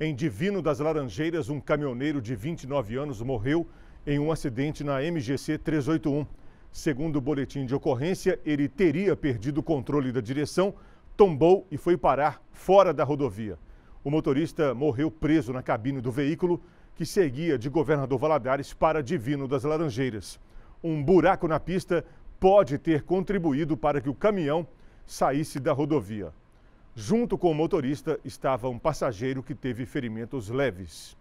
Em Divino das Laranjeiras, um caminhoneiro de 29 anos morreu em um acidente na MGC 381. Segundo o boletim de ocorrência, ele teria perdido o controle da direção, tombou e foi parar fora da rodovia. O motorista morreu preso na cabine do veículo que seguia de Governador Valadares para Divino das Laranjeiras. Um buraco na pista pode ter contribuído para que o caminhão saísse da rodovia. Junto com o motorista estava um passageiro que teve ferimentos leves.